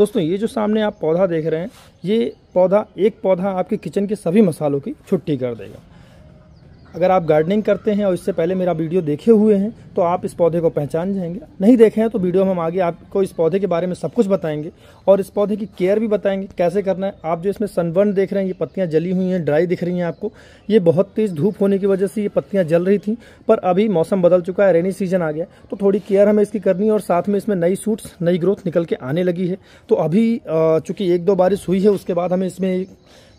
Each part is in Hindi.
दोस्तों ये जो सामने आप पौधा देख रहे हैं ये पौधा एक पौधा आपके किचन के सभी मसालों की छुट्टी कर देगा अगर आप गार्डनिंग करते हैं और इससे पहले मेरा वीडियो देखे हुए हैं तो आप इस पौधे को पहचान जाएंगे नहीं देखे हैं तो वीडियो में हम आगे आपको इस पौधे के बारे में सब कुछ बताएंगे और इस पौधे की केयर भी बताएंगे कैसे करना है आप जो इसमें सनबर्न देख रहे हैं ये पत्तियाँ जली हुई हैं ड्राई दिख रही हैं आपको ये बहुत तेज़ धूप होने की वजह से ये पत्तियाँ जल रही थी पर अभी मौसम बदल चुका है रेनी सीजन आ गया तो थोड़ी केयर हमें इसकी करनी है और साथ में इसमें नई सूट्स नई ग्रोथ निकल के आने लगी है तो अभी चूँकि एक दो बारिश हुई है उसके बाद हमें इसमें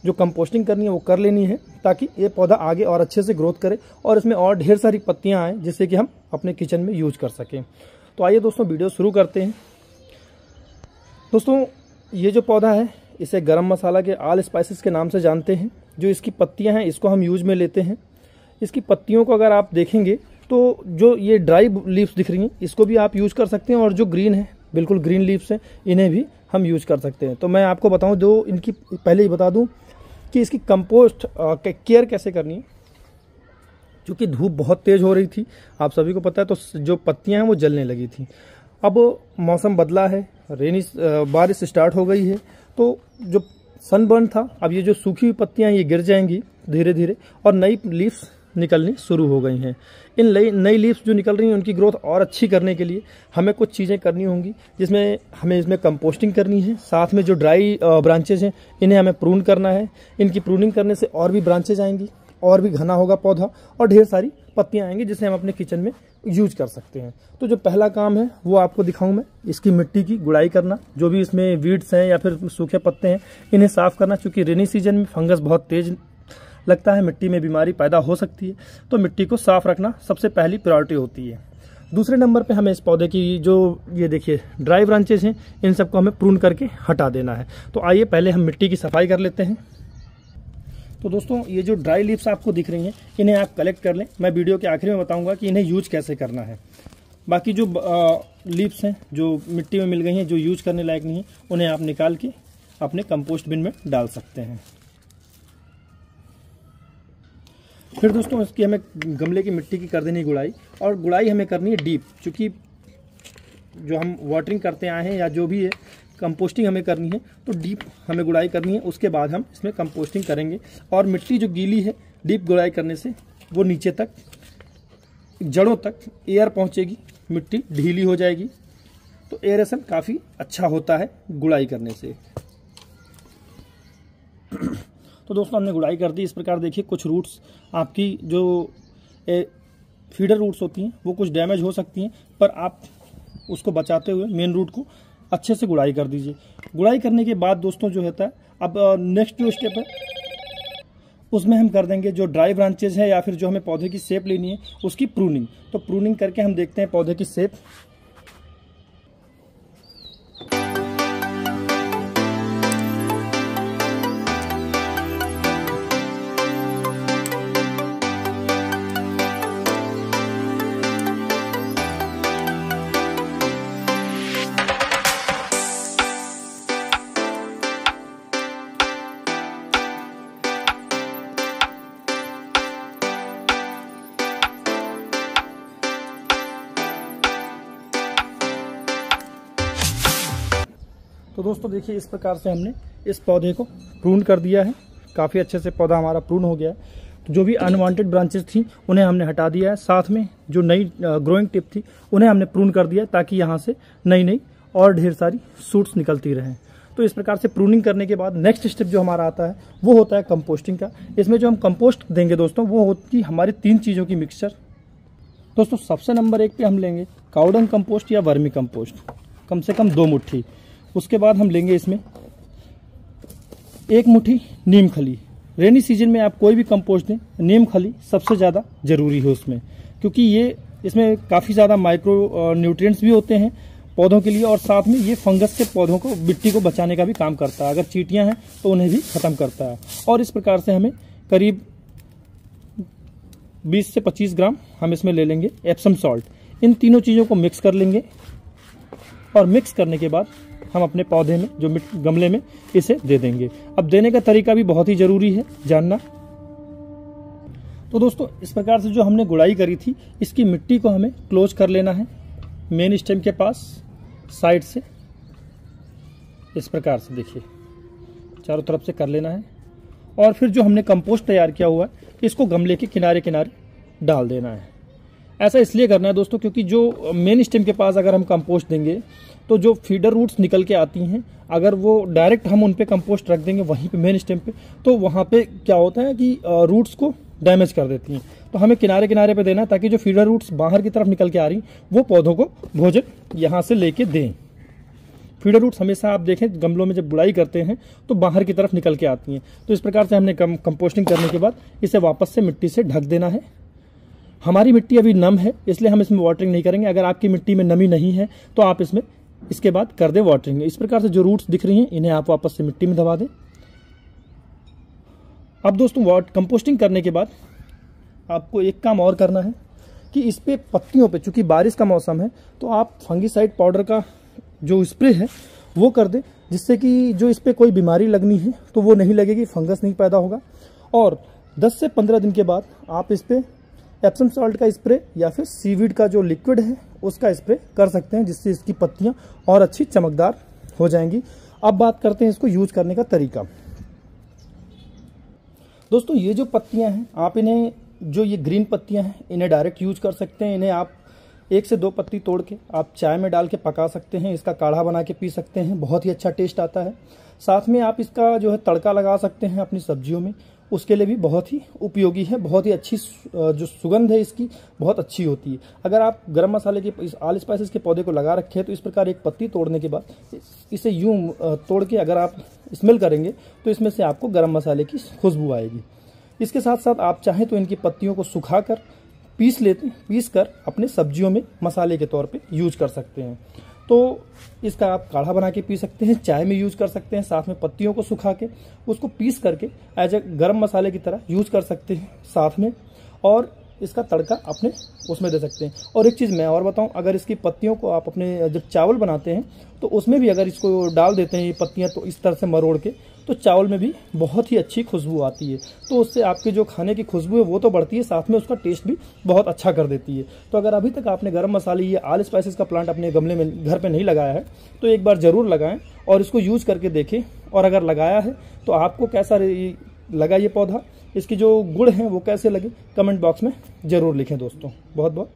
जो कंपोस्टिंग करनी है वो कर लेनी है ताकि ये पौधा आगे और अच्छे से ग्रोथ करे और इसमें और ढेर सारी पत्तियाँ आएँ जिससे कि हम अपने किचन में यूज कर सकें तो आइए दोस्तों वीडियो शुरू करते हैं दोस्तों ये जो पौधा है इसे गर्म मसाला के आल स्पाइसिस के नाम से जानते हैं जो इसकी पत्तियाँ हैं इसको हम यूज में लेते हैं इसकी पत्तियों को अगर आप देखेंगे तो जो ये ड्राई लीव्स दिख रही हैं इसको भी आप यूज़ कर सकते हैं और जो ग्रीन है बिल्कुल ग्रीन लीव्स हैं इन्हें भी हम यूज कर सकते हैं तो मैं आपको बताऊं जो इनकी पहले ही बता दूं कि इसकी कंपोस्ट केयर कैसे करनी है चूँकि धूप बहुत तेज़ हो रही थी आप सभी को पता है तो जो पत्तियाँ हैं वो जलने लगी थी अब मौसम बदला है रेनी बारिश स्टार्ट हो गई है तो जो सनबर्न था अब ये जो सूखी हुई पत्तियाँ ये गिर जाएंगी धीरे धीरे और नई लीव्स निकलनी शुरू हो गई हैं इन नई लीव्स जो निकल रही हैं उनकी ग्रोथ और अच्छी करने के लिए हमें कुछ चीज़ें करनी होंगी जिसमें हमें इसमें कंपोस्टिंग करनी है साथ में जो ड्राई ब्रांचेज हैं इन्हें हमें प्रून करना है इनकी प्रूनिंग करने से और भी ब्रांचेज आएंगी और भी घना होगा पौधा और ढेर सारी पत्तियाँ आएंगी जिसे हम अपने किचन में यूज कर सकते हैं तो जो पहला काम है वो आपको दिखाऊं मैं इसकी मिट्टी की गुड़ाई करना जो भी इसमें वीड्स हैं या फिर सूखे पत्ते हैं इन्हें साफ करना क्योंकि रेनी सीजन में फंगस बहुत तेज लगता है मिट्टी में बीमारी पैदा हो सकती है तो मिट्टी को साफ रखना सबसे पहली प्रायोरिटी होती है दूसरे नंबर पे हमें इस पौधे की जो ये देखिए ड्राई ब्रांचेज हैं इन सबको हमें प्रून करके हटा देना है तो आइए पहले हम मिट्टी की सफाई कर लेते हैं तो दोस्तों ये जो ड्राई लीव्स आपको दिख रही हैं इन्हें आप कलेक्ट कर लें मैं वीडियो के आखिरी में बताऊँगा कि इन्हें यूज कैसे करना है बाकी जो लीव्स हैं जो मिट्टी में मिल गई हैं जो यूज करने लायक नहीं है उन्हें आप निकाल के अपने कंपोस्ट बिन में डाल सकते हैं फिर दोस्तों इसकी हमें गमले की मिट्टी की कर देनी गुड़ाई और गुड़ाई हमें करनी है डीप चूँकि जो हम वाटरिंग करते आए हैं या जो भी है कंपोस्टिंग हमें करनी है तो डीप हमें गुड़ाई करनी है उसके बाद हम इसमें कंपोस्टिंग करेंगे और मिट्टी जो गीली है डीप गुड़ाई करने से वो नीचे तक जड़ों तक एयर पहुंचेगी मिट्टी ढीली हो जाएगी तो एयरेशन काफ़ी अच्छा होता है गुड़ाई करने से तो दोस्तों हमने गुड़ाई कर दी इस प्रकार देखिए कुछ रूट्स आपकी जो ए, फीडर रूट्स होती हैं वो कुछ डैमेज हो सकती हैं पर आप उसको बचाते हुए मेन रूट को अच्छे से गुड़ाई कर दीजिए गुड़ाई करने के बाद दोस्तों जो होता है अब नेक्स्ट जो स्टेप है उसमें हम कर देंगे जो ड्राई ब्रांचेज है या फिर जो हमें पौधे की सेप लेनी है उसकी प्रूनिंग तो प्रूनिंग करके हम देखते हैं पौधे की सेप तो दोस्तों देखिए इस प्रकार से हमने इस पौधे को प्रून कर दिया है काफ़ी अच्छे से पौधा हमारा प्रून हो गया है तो जो भी अनवांटेड ब्रांचेस थी उन्हें हमने हटा दिया है साथ में जो नई ग्रोइंग टिप थी उन्हें हमने प्रून कर दिया ताकि यहाँ से नई नई और ढेर सारी सूट्स निकलती रहें तो इस प्रकार से प्रूनिंग करने के बाद नेक्स्ट स्टेप जो हमारा आता है वो होता है कंपोस्टिंग का इसमें जो हम कंपोस्ट देंगे दोस्तों वो होती हमारी तीन चीज़ों की मिक्सचर दोस्तों सबसे नंबर एक पे हम लेंगे काउडन कंपोस्ट या वर्मी कंपोस्ट कम से कम दो मुट्ठी उसके बाद हम लेंगे इसमें एक मुट्ठी नीम खली रेनी सीजन में आप कोई भी कंपोस्ट दें नीम खली सबसे ज़्यादा ज़रूरी है उसमें क्योंकि ये इसमें काफ़ी ज़्यादा माइक्रो न्यूट्रिएंट्स भी होते हैं पौधों के लिए और साथ में ये फंगस के पौधों को मिट्टी को बचाने का भी काम करता है अगर चीटियाँ हैं तो उन्हें भी ख़त्म करता है और इस प्रकार से हमें करीब बीस से पच्चीस ग्राम हम इसमें ले लेंगे एप्सम सॉल्ट इन तीनों चीज़ों को मिक्स कर लेंगे और मिक्स करने के बाद हम अपने पौधे में जो गमले में इसे दे देंगे अब देने का तरीका भी बहुत ही ज़रूरी है जानना तो दोस्तों इस प्रकार से जो हमने गुड़ाई करी थी इसकी मिट्टी को हमें क्लोज कर लेना है मेन स्टेम के पास साइड से इस प्रकार से देखिए चारों तरफ से कर लेना है और फिर जो हमने कंपोस्ट तैयार किया हुआ है इसको गमले के किनारे किनारे डाल देना है ऐसा इसलिए करना है दोस्तों क्योंकि जो मेन स्टेम के पास अगर हम कंपोस्ट देंगे तो जो फीडर रूट्स निकल के आती हैं अगर वो डायरेक्ट हम उन पर कंपोस्ट रख देंगे वहीं पे मेन स्टेम पे तो वहाँ पे क्या होता है कि रूट्स को डैमेज कर देती हैं तो हमें किनारे किनारे पे देना ताकि जो फीडर रूट्स बाहर की तरफ निकल के आ रही वो पौधों को भोजन यहाँ से लेके दें फीडर रूट्स हमेशा आप देखें गमलों में जब बुलाई करते हैं तो बाहर की तरफ निकल के आती हैं तो इस प्रकार से हमने कम कंपोस्टिंग करने के बाद इसे वापस से मिट्टी से ढक देना है हमारी मिट्टी अभी नम है इसलिए हम इसमें वाटरिंग नहीं करेंगे अगर आपकी मिट्टी में नमी नहीं है तो आप इसमें इसके बाद कर दें वाटरिंग इस प्रकार से जो रूट्स दिख रही हैं इन्हें आप वापस से मिट्टी में दबा दें अब दोस्तों वाट कंपोस्टिंग करने के बाद आपको एक काम और करना है कि इस पर पत्तियों पर चूंकि बारिश का मौसम है तो आप फंगिसाइड पाउडर का जो स्प्रे है वो कर दें जिससे कि जो इस पर कोई बीमारी लगनी है तो वो नहीं लगेगी फंगस नहीं पैदा होगा और 10 से 15 दिन के बाद आप इस पर एप्सम सॉल्ट का स्प्रे या फिर सीवीड का जो लिक्विड है उसका स्प्रे कर सकते हैं जिससे इसकी पत्तियां और अच्छी चमकदार हो जाएंगी अब बात करते हैं इसको यूज करने का तरीका दोस्तों ये जो पत्तियां हैं आप इन्हें जो ये ग्रीन पत्तियां हैं इन्हें डायरेक्ट यूज कर सकते हैं इन्हें आप एक से दो पत्ती तोड़ के आप चाय में डाल के पका सकते हैं इसका काढ़ा बना के पी सकते हैं बहुत ही अच्छा टेस्ट आता है साथ में आप इसका जो है तड़का लगा सकते हैं अपनी सब्जियों में उसके लिए भी बहुत ही उपयोगी है बहुत ही अच्छी जो सुगंध है इसकी बहुत अच्छी होती है अगर आप गर्म मसाले के इस आल स्पाइसिस के पौधे को लगा रखे हैं तो इस प्रकार एक पत्ती तोड़ने के बाद इसे यूं तोड़ के अगर आप स्मेल करेंगे तो इसमें से आपको गर्म मसाले की खुशबू आएगी इसके साथ साथ आप चाहें तो इनकी पत्तियों को सुखा पीस लेते पीस कर अपने सब्जियों में मसाले के तौर पर यूज कर सकते हैं तो इसका आप काढ़ा बना के पी सकते हैं चाय में यूज़ कर सकते हैं साथ में पत्तियों को सुखा के उसको पीस करके एज ए गर्म मसाले की तरह यूज़ कर सकते हैं साथ में और इसका तड़का अपने उसमें दे सकते हैं और एक चीज़ मैं और बताऊं अगर इसकी पत्तियों को आप अपने जब चावल बनाते हैं तो उसमें भी अगर इसको डाल देते हैं ये पत्तियाँ तो इस तरह से मरोड़ के तो चावल में भी बहुत ही अच्छी खुशबू आती है तो उससे आपके जो खाने की खुशबू है वो तो बढ़ती है साथ में उसका टेस्ट भी बहुत अच्छा कर देती है तो अगर अभी तक आपने गर्म मसाले या आल स्पाइसिस का प्लांट अपने गमले में घर पर नहीं लगाया है तो एक बार ज़रूर लगाएँ और इसको यूज़ करके देखें और अगर लगाया है तो आपको कैसा लगा ये पौधा इसके जो गुड़ हैं वो कैसे लगे कमेंट बॉक्स में ज़रूर लिखें दोस्तों बहुत बहुत